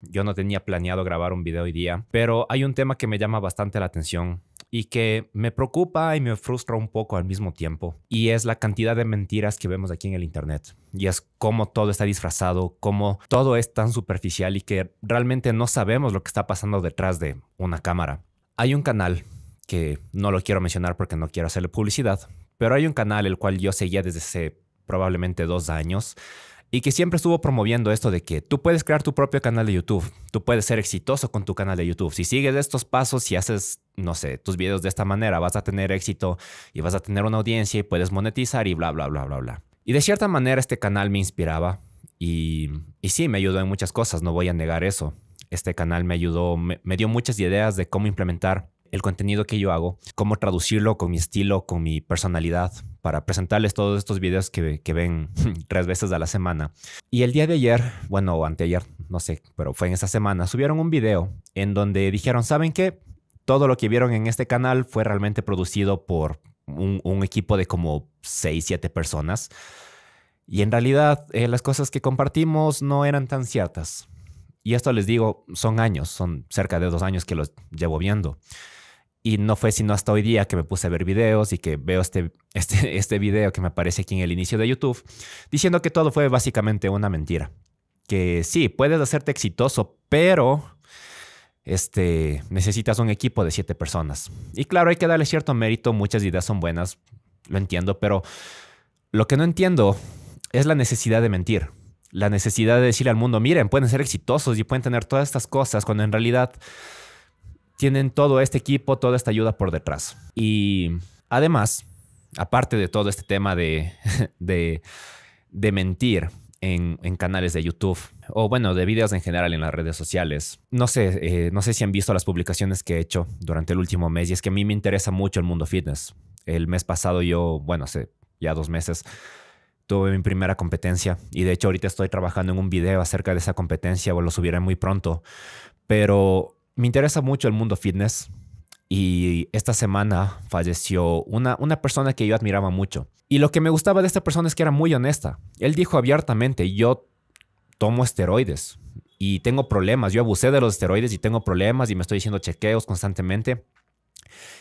Yo no tenía planeado grabar un video hoy día, pero hay un tema que me llama bastante la atención y que me preocupa y me frustra un poco al mismo tiempo, y es la cantidad de mentiras que vemos aquí en el Internet. Y es cómo todo está disfrazado, cómo todo es tan superficial y que realmente no sabemos lo que está pasando detrás de una cámara. Hay un canal que no lo quiero mencionar porque no quiero hacerle publicidad, pero hay un canal el cual yo seguía desde hace probablemente dos años, y que siempre estuvo promoviendo esto de que tú puedes crear tu propio canal de YouTube, tú puedes ser exitoso con tu canal de YouTube. Si sigues estos pasos, si haces, no sé, tus videos de esta manera, vas a tener éxito y vas a tener una audiencia y puedes monetizar y bla, bla, bla, bla, bla. Y de cierta manera este canal me inspiraba y, y sí, me ayudó en muchas cosas, no voy a negar eso. Este canal me ayudó, me dio muchas ideas de cómo implementar el contenido que yo hago, cómo traducirlo con mi estilo, con mi personalidad, para presentarles todos estos videos que, ven tres veces a la semana. Y el día de ayer, bueno, anteayer, no sé, pero fue en esta semana, subieron un video en donde dijeron, ¿saben qué? Todo lo que vieron en este canal fue realmente producido por un, equipo de como 6, 7 personas. Y en realidad eh, las cosas que compartimos no eran tan ciertas. Y esto les digo, son años, son cerca de dos años que los llevo viendo. Y no fue sino hasta hoy día que me puse a ver videos y que veo este, este, este video que me aparece aquí en el inicio de YouTube, diciendo que todo fue básicamente una mentira. Que sí, puedes hacerte exitoso, pero este, necesitas un equipo de siete personas. Y claro, hay que darle cierto mérito, muchas ideas son buenas, lo entiendo, pero lo que no entiendo es la necesidad de mentir la necesidad de decir al mundo, miren, pueden ser exitosos y pueden tener todas estas cosas, cuando en realidad tienen todo este equipo, toda esta ayuda por detrás. Y además, aparte de todo este tema de, mentir en, canales de YouTube o bueno, de videos en general en las redes sociales, no sé, eh, no sé si han visto las publicaciones que he hecho durante el último mes y es que a mí me interesa mucho el mundo fitness. El mes pasado yo, bueno, hace ya dos meses, tuve mi primera competencia y de hecho ahorita estoy trabajando en un video acerca de esa competencia o lo subiré muy pronto. Pero me interesa mucho el mundo fitness y esta semana falleció una, una persona que yo admiraba mucho. Y lo que me gustaba de esta persona es que era muy honesta. Él dijo abiertamente, yo tomo esteroides y tengo problemas, yo abusé de los esteroides y tengo problemas y me estoy haciendo chequeos constantemente.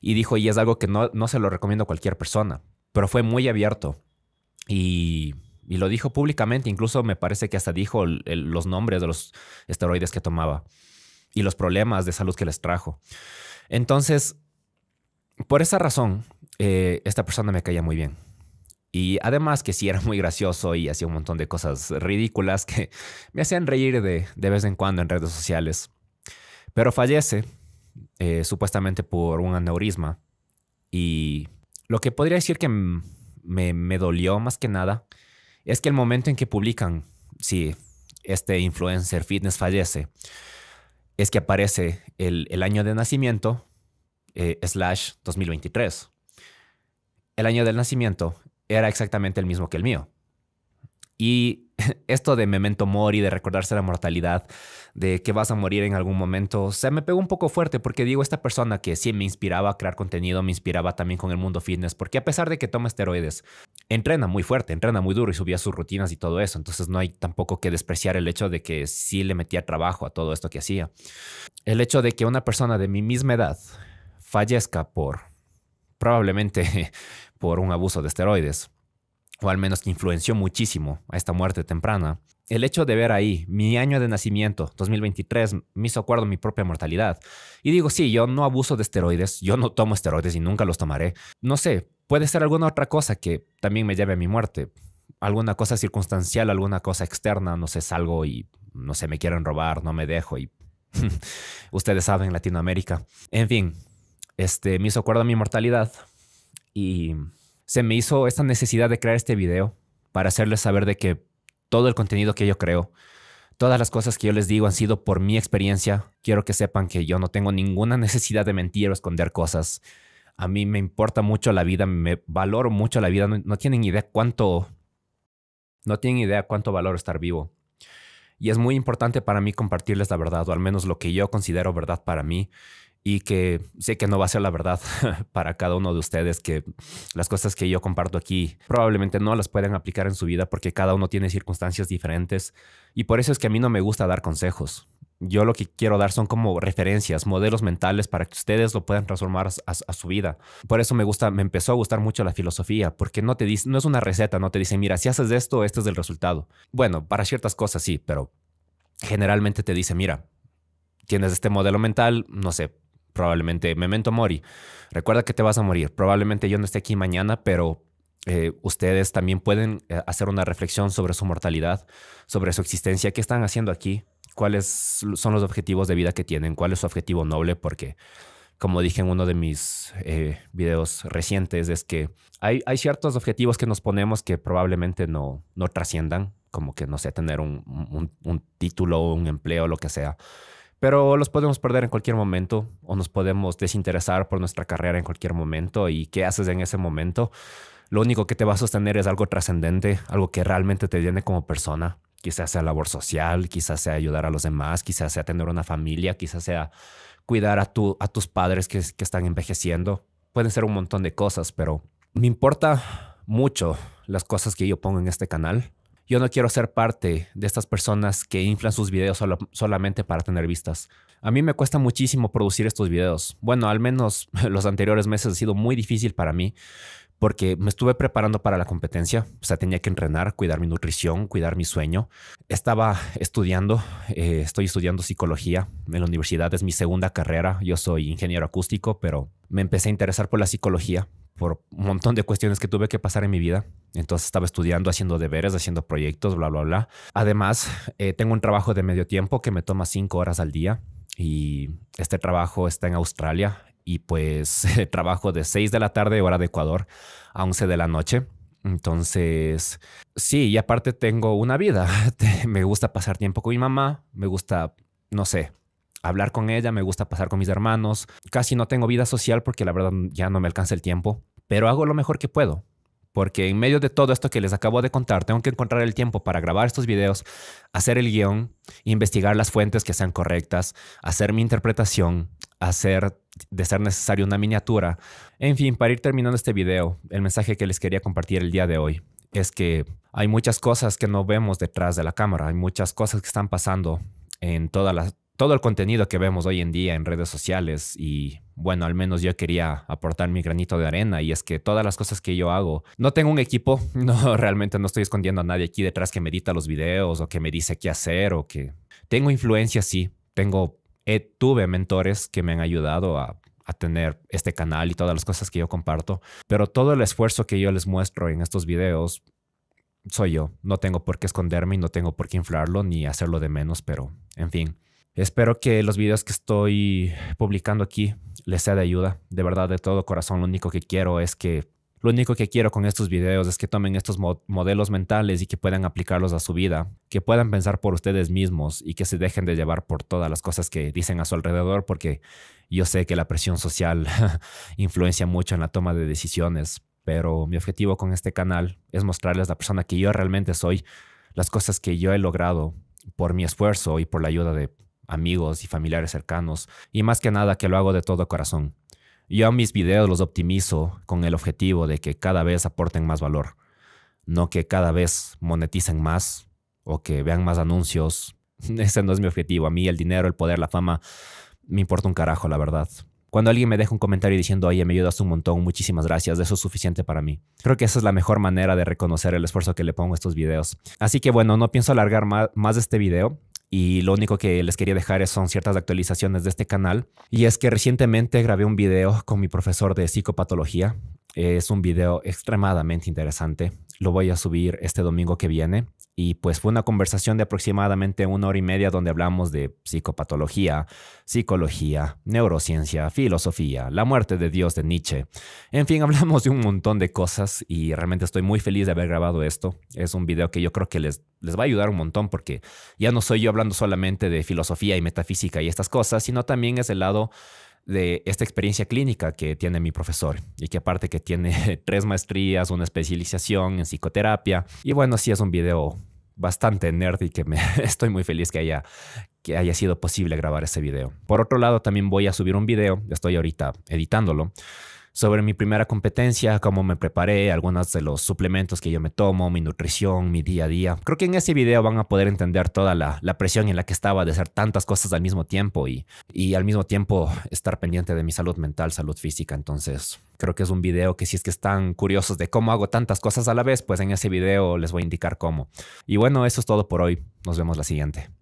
Y dijo, y es algo que no, se lo recomiendo a cualquier persona, pero fue muy abierto y, lo dijo públicamente, incluso me parece que hasta dijo los nombres de los esteroides que tomaba y los problemas de salud que les trajo. Entonces, por esa razón, eh, esta persona me caía muy bien. Y además que sí era muy gracioso y hacía un montón de cosas ridículas que me hacían reír de, vez en cuando en redes sociales. Pero fallece eh, supuestamente por un aneurisma. Y lo que podría decir que me, me, dolió más que nada es que el momento en que publican, si este influencer fitness fallece, es que aparece el, año de nacimiento eh, slash 2023. El año del nacimiento era exactamente el mismo que el mío. Y esto de memento mori, de recordarse la mortalidad, de que vas a morir en algún momento, se me pegó un poco fuerte porque digo, esta persona que sí me inspiraba a crear contenido, me inspiraba también con el mundo fitness, porque a pesar de que toma esteroides, entrena muy fuerte, entrena muy duro y subía sus rutinas y todo eso. Entonces no hay tampoco que despreciar el hecho de que sí le metía trabajo a todo esto que hacía. El hecho de que una persona de mi misma edad fallezca por, probablemente por un abuso de esteroides, o al menos que influenció muchísimo a esta muerte temprana. El hecho de ver ahí mi año de nacimiento, 2023, me hizo acuerdo mi propia mortalidad. Y digo, sí, yo no abuso de esteroides, yo no tomo esteroides y nunca los tomaré. No sé, puede ser alguna otra cosa que también me lleve a mi muerte. Alguna cosa circunstancial, alguna cosa externa, no sé, salgo y no sé, me quieren robar, no me dejo y ustedes saben, Latinoamérica. En fin, este me hizo acuerdo a mi mortalidad y se me hizo esta necesidad de crear este video para hacerles saber de que todo el contenido que yo creo, todas las cosas que yo les digo han sido por mi experiencia. Quiero que sepan que yo no tengo ninguna necesidad de mentir o esconder cosas a mí me importa mucho la vida, me valoro mucho la vida, no, tienen idea cuánto, no tienen idea cuánto valoro estar vivo. Y es muy importante para mí compartirles la verdad, o al menos lo que yo considero verdad para mí, y que sé que no va a ser la verdad para cada uno de ustedes, que las cosas que yo comparto aquí probablemente no las pueden aplicar en su vida porque cada uno tiene circunstancias diferentes, y por eso es que a mí no me gusta dar consejos yo lo que quiero dar son como referencias, modelos mentales para que ustedes lo puedan transformar a, su vida. Por eso me gusta, me empezó a gustar mucho la filosofía, porque no te dice, no es una receta, no te dice, mira, si haces esto, este es el resultado. Bueno, para ciertas cosas sí, pero generalmente te dice, mira, tienes este modelo mental, no sé, probablemente memento mori, recuerda que te vas a morir, probablemente yo no esté aquí mañana, pero eh, ustedes también pueden eh, hacer una reflexión sobre su mortalidad, sobre su existencia, qué están haciendo aquí, cuáles son los objetivos de vida que tienen, cuál es su objetivo noble, porque como dije en uno de mis eh, videos recientes, es que hay, ciertos objetivos que nos ponemos que probablemente no, trasciendan, como que, no sé, tener un, título un título, un empleo, lo que sea pero los podemos perder en cualquier momento o nos podemos desinteresar por nuestra carrera en cualquier momento y qué haces en ese momento. Lo único que te va a sostener es algo trascendente, algo que realmente te llene como persona. Quizás sea labor social, quizás sea ayudar a los demás, quizás sea tener una familia, quizás sea cuidar a, tu, a tus padres que, están envejeciendo. Pueden ser un montón de cosas, pero me importa mucho las cosas que yo pongo en este canal. Yo no quiero ser parte de estas personas que inflan sus videos solamente para tener vistas. A mí me cuesta muchísimo producir estos videos. Bueno, al menos los anteriores meses ha sido muy difícil para mí porque me estuve preparando para la competencia, o sea, tenía que entrenar, cuidar mi nutrición, cuidar mi sueño. Estaba estudiando, eh, estoy estudiando psicología en la universidad, es mi segunda carrera, yo soy ingeniero acústico, pero me empecé a interesar por la psicología, por un montón de cuestiones que tuve que pasar en mi vida. Entonces estaba estudiando, haciendo deberes, haciendo proyectos, bla, bla, bla. Además, eh, tengo un trabajo de medio tiempo que me toma cinco horas al día y este trabajo está en Australia, y pues trabajo de 6 de la tarde, hora de Ecuador, a 11 de la noche. Entonces, sí, y aparte tengo una vida. me gusta pasar tiempo con mi mamá, me gusta, no sé, hablar con ella, me gusta pasar con mis hermanos. Casi no tengo vida social porque la verdad ya no me alcanza el tiempo, pero hago lo mejor que puedo porque en medio de todo esto que les acabo de contar, tengo que encontrar el tiempo para grabar estos videos, hacer el guión, investigar las fuentes que sean correctas, hacer mi interpretación, hacer de ser necesario una miniatura. En fin, para ir terminando este video, el mensaje que les quería compartir el día de hoy es que hay muchas cosas que no vemos detrás de la cámara, hay muchas cosas que están pasando en todas las todo el contenido que vemos hoy en día en redes sociales y bueno, al menos yo quería aportar mi granito de arena y es que todas las cosas que yo hago, no tengo un equipo, no, realmente no estoy escondiendo a nadie aquí detrás que me edita los videos o que me dice qué hacer o que tengo influencia, sí, tengo, tuve mentores que me han ayudado a, a tener este canal y todas las cosas que yo comparto, pero todo el esfuerzo que yo les muestro en estos videos soy yo, no tengo por qué esconderme y no tengo por qué inflarlo ni hacerlo de menos, pero en fin. Espero que los videos que estoy publicando aquí les sea de ayuda. De verdad, de todo corazón, lo único que quiero es que lo único que quiero con estos videos es que tomen estos modelos mentales y que puedan aplicarlos a su vida, que puedan pensar por ustedes mismos y que se dejen de llevar por todas las cosas que dicen a su alrededor, porque yo sé que la presión social influencia mucho en la toma de decisiones, pero mi objetivo con este canal es mostrarles la persona que yo realmente soy, las cosas que yo he logrado por mi esfuerzo y por la ayuda de amigos y familiares cercanos, y más que nada que lo hago de todo corazón. Yo mis videos los optimizo con el objetivo de que cada vez aporten más valor, no que cada vez moneticen más o que vean más anuncios. Ese no es mi objetivo. A mí el dinero, el poder, la fama, me importa un carajo, la verdad. Cuando alguien me deja un comentario diciendo, oye, me ayudas un montón, muchísimas gracias, eso es suficiente para mí. Creo que esa es la mejor manera de reconocer el esfuerzo que le pongo a estos videos. Así que bueno, no pienso alargar más, más este video y lo único que les quería dejar son ciertas actualizaciones de este canal. Y es que recientemente grabé un video con mi profesor de psicopatología. Es un video extremadamente interesante. Lo voy a subir este domingo que viene. Y pues fue una conversación de aproximadamente una hora y media donde hablamos de psicopatología, psicología, neurociencia, filosofía, la muerte de Dios de Nietzsche. En fin, hablamos de un montón de cosas y realmente estoy muy feliz de haber grabado esto. Es un video que yo creo que les, les va a ayudar un montón porque ya no soy yo hablando solamente de filosofía y metafísica y estas cosas, sino también es el lado de esta experiencia clínica que tiene mi profesor y que aparte que tiene tres maestrías, una especialización en psicoterapia y bueno, sí es un video bastante nerd y que me estoy muy feliz que haya, que haya sido posible grabar ese video. Por otro lado, también voy a subir un video, estoy ahorita editándolo, sobre mi primera competencia, cómo me preparé, algunos de los suplementos que yo me tomo, mi nutrición, mi día a día. Creo que en ese video van a poder entender toda la, presión en la que estaba de hacer tantas cosas al mismo tiempo y, y al mismo tiempo estar pendiente de mi salud mental, salud física. Entonces, creo que es un video que si es que están curiosos de cómo hago tantas cosas a la vez, pues en ese video les voy a indicar cómo. Y bueno, eso es todo por hoy. Nos vemos la siguiente.